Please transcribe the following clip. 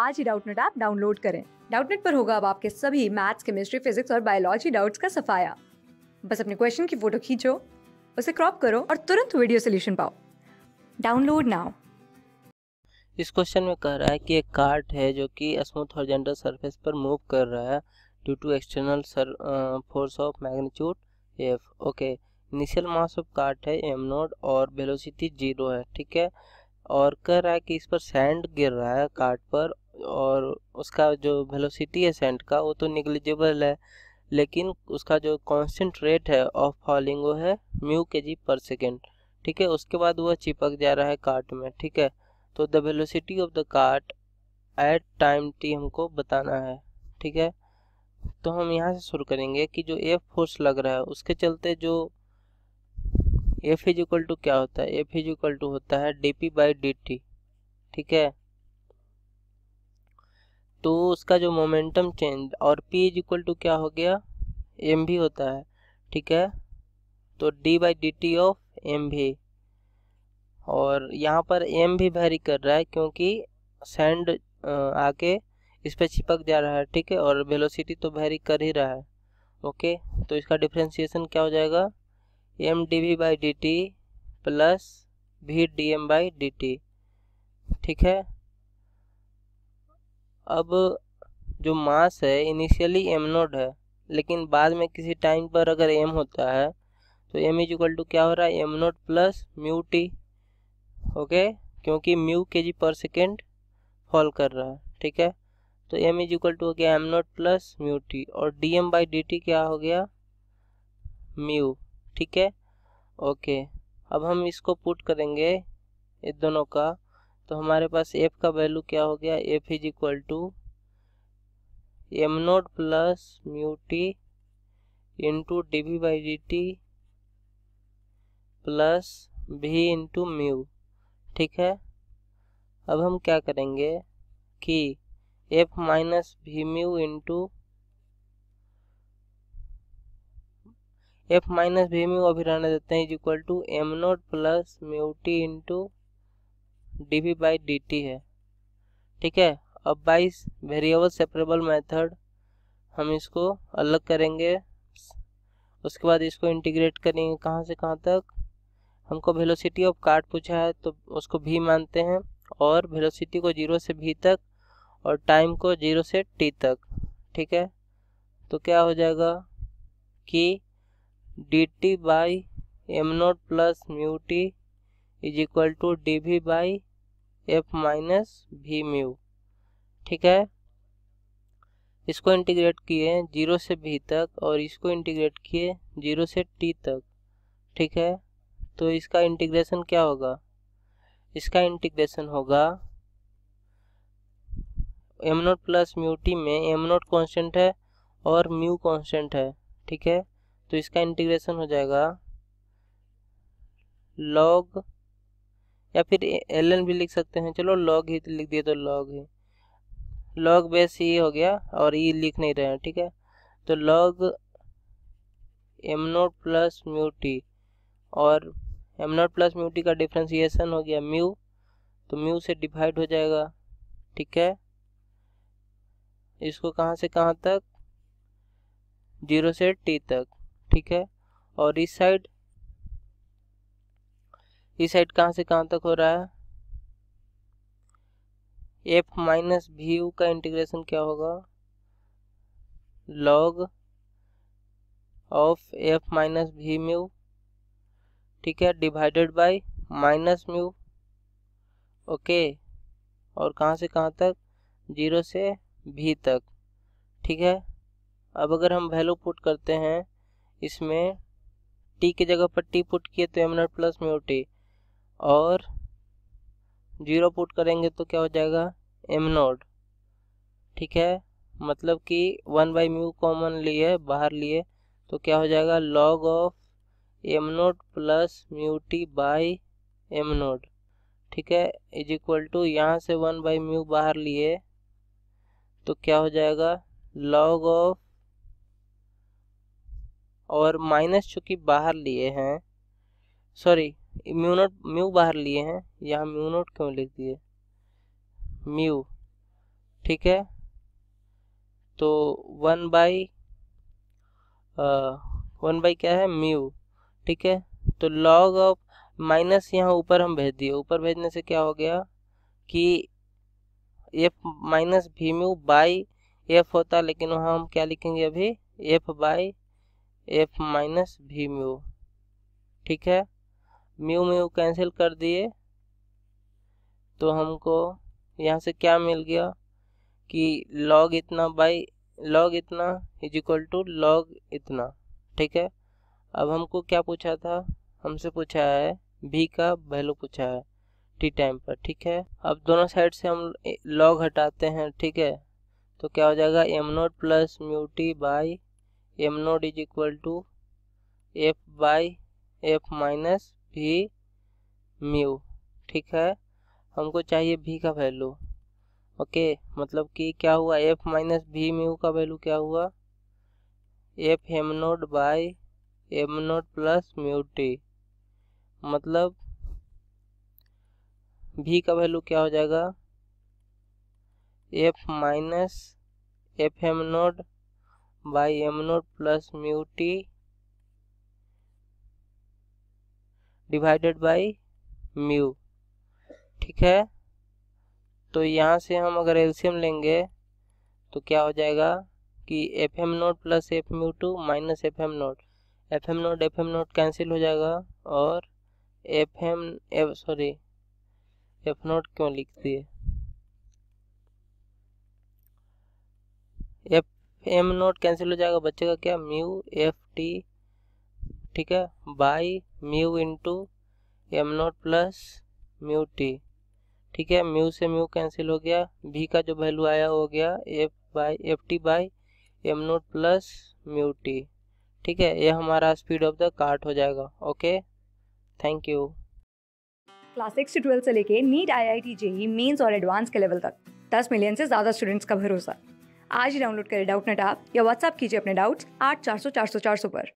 आज ही Doubtnut app download करें डाउटनेट पर होगा अब आपके सभी मैथ्स केमिस्ट्री फिजिक्स और बायोलॉजी डाउट्स का सफाया बस अपने क्वेश्चन की फोटो खींचो उसे क्रॉप करो और तुरंत वीडियो सोल्यूशन पाओ डाउनलोड नाउ इस क्वेश्चन में कह रहा है कि एक कार्ट है जो कि स्मूथ हॉरिजॉन्टल सरफेस पर मूव कर रहा है due to external force of magnitude F okay initial mass of cart है एम नोड और वेलोसिटी जीरो है ठीक है और कह रहा है कि इस पर सैंड गिर रहा है कार्ट पर और उसका जो वेलोसिटी है सेंट का वो तो निगलिजिबल है लेकिन उसका जो कॉन्सेंट रेट है ऑफ फॉलिंग वो है म्यू के जी पर सेकेंड ठीक है उसके बाद वह चिपक जा रहा है कार्ट में ठीक है तो the velocity of the cart at time T हमको बताना है ठीक है तो हम यहाँ से शुरू करेंगे कि जो एफ फोर्स लग रहा है उसके चलते जो एफ इज इक्वल टू क्या होता है एफ इज इक्वल टू होता है D P by D T ठीक है तो उसका जो मोमेंटम चेंज और पी इज इक्वल टू क्या हो गया एम भी होता है ठीक है तो D by D T of M भी और यहाँ पर एम भी वेरी कर रहा है क्योंकि सैंड आके इस पर चिपक जा रहा है ठीक है और वेलोसिटी तो वेरी कर ही रहा है ओके तो इसका डिफ्रेंसिएशन क्या हो जाएगा M D V by D T plus V D M by D T ठीक है अब जो मास है इनिशियली एम नोट है लेकिन बाद में किसी टाइम पर अगर एम होता है तो एम इज इक्वल टू क्या हो रहा है M nought plus mu T okay क्योंकि म्यू के जी पर सेकेंड फॉल कर रहा है ठीक है तो एम इज इक्वल टू हो गया M nought plus mu T और D M by D T क्या हो गया म्यू ठीक है ओके अब हम इसको पुट करेंगे इन दोनों का तो हमारे पास एफ का वैल्यू क्या हो गया F is equal to M nought plus mu T into D V by D T plus V into mu ठीक है अब हम क्या करेंगे कि F minus V mu into F minus V mu अभी रहने देते हैं is equal to M nought plus mu T into D V by D T है ठीक है अब बाईस वेरिएबल सेपरेबल मेथड हम इसको अलग करेंगे उसके बाद इसको इंटीग्रेट करेंगे कहाँ से कहाँ तक हमको वेलोसिटी ऑफ कार्ट पूछा है तो उसको भी मानते हैं और वेलोसिटी को जीरो से भी तक और टाइम को जीरो से टी तक ठीक है तो क्या हो जाएगा कि D T by M nought plus mu T is equal to D V by F minus V mu ठीक है इसको इंटीग्रेट किए जीरो से भी तक और इसको इंटीग्रेट किए जीरो से टी तक ठीक है तो इसका इंटीग्रेशन क्या होगा इसका इंटीग्रेशन होगा M nought plus mu T में एम नोट कॉन्स्टेंट है और म्यू कॉन्स्टेंट है ठीक है तो इसका इंटीग्रेशन हो जाएगा लॉग या फिर एल एन भी लिख सकते हैं चलो लॉग ही तो लिख दिए तो लॉग ही लॉग बेस ही हो गया और ये e लिख नहीं रहे हैं ठीक है तो log M nought plus mu T और M nought plus mu T का डिफ्रेंसिएशन हो गया म्यू तो म्यू से डिवाइड हो जाएगा ठीक है इसको कहाँ से कहाँ तक जीरो से टी तक ठीक है और इस साइड ये साइड कहाँ से कहाँ तक हो रहा है एफ माइनस यू का इंटीग्रेशन क्या होगा log of F minus V mu ठीक है divided by minus mu okay और कहाँ से कहाँ तक जीरो से भी तक ठीक है अब अगर हम वैल्यू पुट करते हैं इसमें टी की जगह पर टी पुट किए तो M nought plus mu T और जीरो पुट करेंगे तो क्या हो जाएगा एम नोड ठीक है मतलब कि वन बाई म्यू कॉमन लिए बाहर लिए तो क्या हो जाएगा log of M nought plus mu T by M nought ठीक है इज इक्वल टू यहाँ से वन बाई म्यू बाहर लिए तो क्या हो जाएगा लॉग ऑफ और माइनस चूँकि बाहर लिए हैं सॉरी म्यूनोट म्यू बाहर लिए हैं यहाँ म्यूनोट क्यों लिख दिए म्यू ठीक है तो वन बाई वन बाई क्या है म्यू ठीक है तो लॉग ऑफ माइनस यहाँ ऊपर हम भेज दिए ऊपर भेजने से क्या हो गया कि F minus V mu by F होता लेकिन वहाँ हम क्या लिखेंगे अभी F by F minus V mu ठीक है म्यू म्यू कैंसिल कर दिए तो हमको यहाँ से क्या मिल गया कि लॉग इतना बाई लॉग इतना इज इक्वल टू लॉग इतना ठीक है अब हमको क्या पूछा था हमसे पूछा है भी का वैल्यू पूछा है टी टाइम पर ठीक है अब दोनों साइड से हम लॉग हटाते हैं ठीक है तो क्या हो जाएगा M nought plus mu T by M nought is equal to F by F minus V mu ठीक है हमको चाहिए भी का वैल्यू ओके मतलब कि क्या हुआ एफ माइनस भी म्यू का वैल्यू क्या हुआ F M nought by M nought plus mu T मतलब भी का वैल्यू क्या हो जाएगा F minus F M nought by M nought plus mu T divided by mu ठीक है तो यहाँ से हम अगर एल्शियम लेंगे तो क्या हो जाएगा कि F M nought plus F mu T minus F M nought F M nought F M nought cancel हो जाएगा और F M F sorry F nought क्यों लिख दिए एफ एम नोट कैंसिल हो जाएगा बच्चे का क्या म्यू एफ टी ठीक है by mu into M nought plus mu T ठीक है म्यू से म्यू कैंसिल हो गया भी का जो वैल्यू आया हो गया F by F T by M nought plus mu T ठीक है यह हमारा स्पीड ऑफ द कार्ट हो जाएगा okay thank you class six से ट्वेल्थ से लेके NEET I I T JEE Mains और एडवांस के लेवल तक दस मिलियन से ज़्यादा स्टूडेंट्स का भरोसा आज ही डाउनलोड करें डाउट नेट आप या व्हाट्सअप कीजिए अपने डाउट्स आठ चार सौ चार सौ चार सौ पर